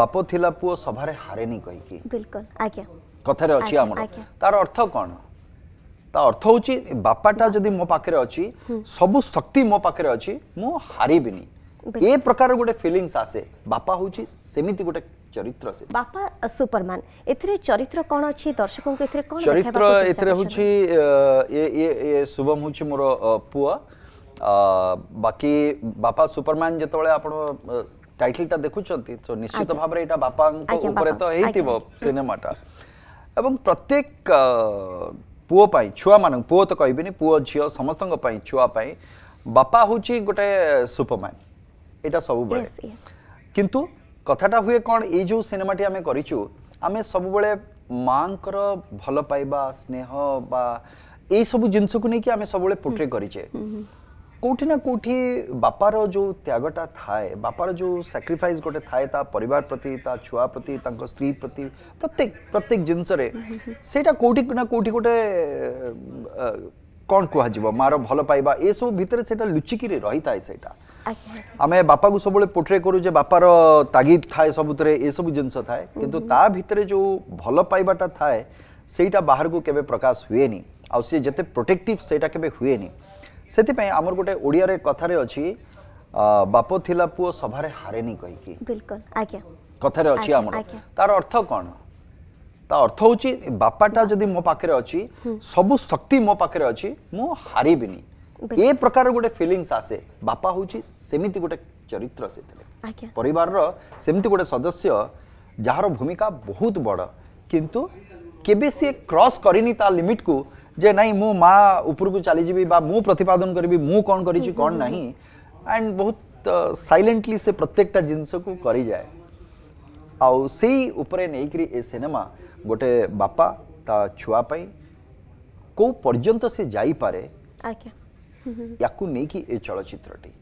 পাপ লা পুয় সভার হারেনি কী বিলকুল আজ্ঞা কথার অছি আমার তার অর্থ কোণ তা অর্থ হচ্ছে বাপাটা যদি মো পাখে অছি সবু শক্তি মো পাখে অছি মু হারিবিনি এ প্রকার গোটে ফিলিংস আসে বাপা হচ্ছে সেমিতি গোটে চরিত্র সে বাপা সুপারম্যান এথিরে চরিত্র কোন আছে দর্শকଙ୍କୁ এথিরে কোন চরিত্র এথিরে হচ্ছে এ এ শুভম হচ্ছে মোর পুয়া বাকি বাপা সুপারম্যান যেতবেলে আপন টাইটলটা দেখুଛନ୍ତି তো নিশ্চিত ভাবে এটা বাপাঙ্ক উপরে তো ହେଇଥିବ সিনেমাটা এবং প্রত্যেক পুয়া পাই ছুয়া মান পুয়া তো কইবিনি পুয়া ঝিও সমস্ত পাই ছুয়া পাই বাপা হচ্ছে গোটে সুপরম্যান এটা সবুবেলে কিন্তু কথাটা হুয়ে কোণ এই যে সিনেমাটি আমি করিছু আমি সবুবেলে মাঙ্কর ভাল পাইবা স্নেহ বা এই সব জিনিসকে নিয়ে আমি সবুলে পোট্রে করিছে कौटि ना कौटि बापार जो त्यागटा थाए बापार जो सैक्रिफाइस गोटे थाए ता परिवार प्रति ता छुआ प्रति तंको स्त्री प्रति प्रत्येक प्रत्येक जिनस रे सेटा कौटि ना कौटि गोटे कोन कुहा जीव मारो भलो पाइबा ए सब भीतर सेटा लुचिकी रे रही थाए सेटा अच्छा। आमे बापा को सब बोले पोट्रे करू जे बापार तागीद थाए सब उतरे ए सब जिनस थाए किंतु हम्म। ता भीतर जो भलो पाइबाटा थाए सेटा बाहर को केबे प्रकाश हुए नहीं आ से प्रोटेक्टिव सेटा केबे हुए नी ସେଥିପାଇଁ ଆମର ଗୋଟେ ଓଡ଼ିଆରେ କଥାରେ ଅଛି ବାପ ଥିଲା ପୁଅ ସଭାରେ ହାରେନି କହିକି କଥାରେ ଅଛି ଆମର ତାର ଅର୍ଥ କ'ଣ ତା ଅର୍ଥ ହେଉଛି ବାପାଟା ଯଦି ମୋ ପାଖରେ ଅଛି ସବୁ ଶକ୍ତି ମୋ ପାଖରେ ଅଛି ମୁଁ ହାରିବିନି ଏ ପ୍ରକାର ଗୋଟେ ଫିଲିଙ୍ଗସ୍ ଆସେ ବାପା ହେଉଛି ସେମିତି ଗୋଟେ ଚରିତ୍ର ସେ ଥିଲେ ପରିବାରର ସେମିତି ଗୋଟେ ସଦସ୍ୟ ଯାହାର ଭୂମିକା ବହୁତ ବଡ଼ କିନ୍ତୁ କେବେ ସିଏ କ୍ରସ୍ କରିନି ତା ଲିମିଟ୍କୁ जे नहीं मु मा ऊपर को चली जीवी बा मु प्रतिपादन करबी मु कोन करिछि कोन नहीं एंड बहुत साइलेंटली से प्रत्येकटा जिंस को करी जाए आउ से ऊपर नै करी ए सिनेमा गोटे बापा ता छुआ पई को पर्यंत से जाई पारे आज्ञा याकु नै की ए चलचित्रटी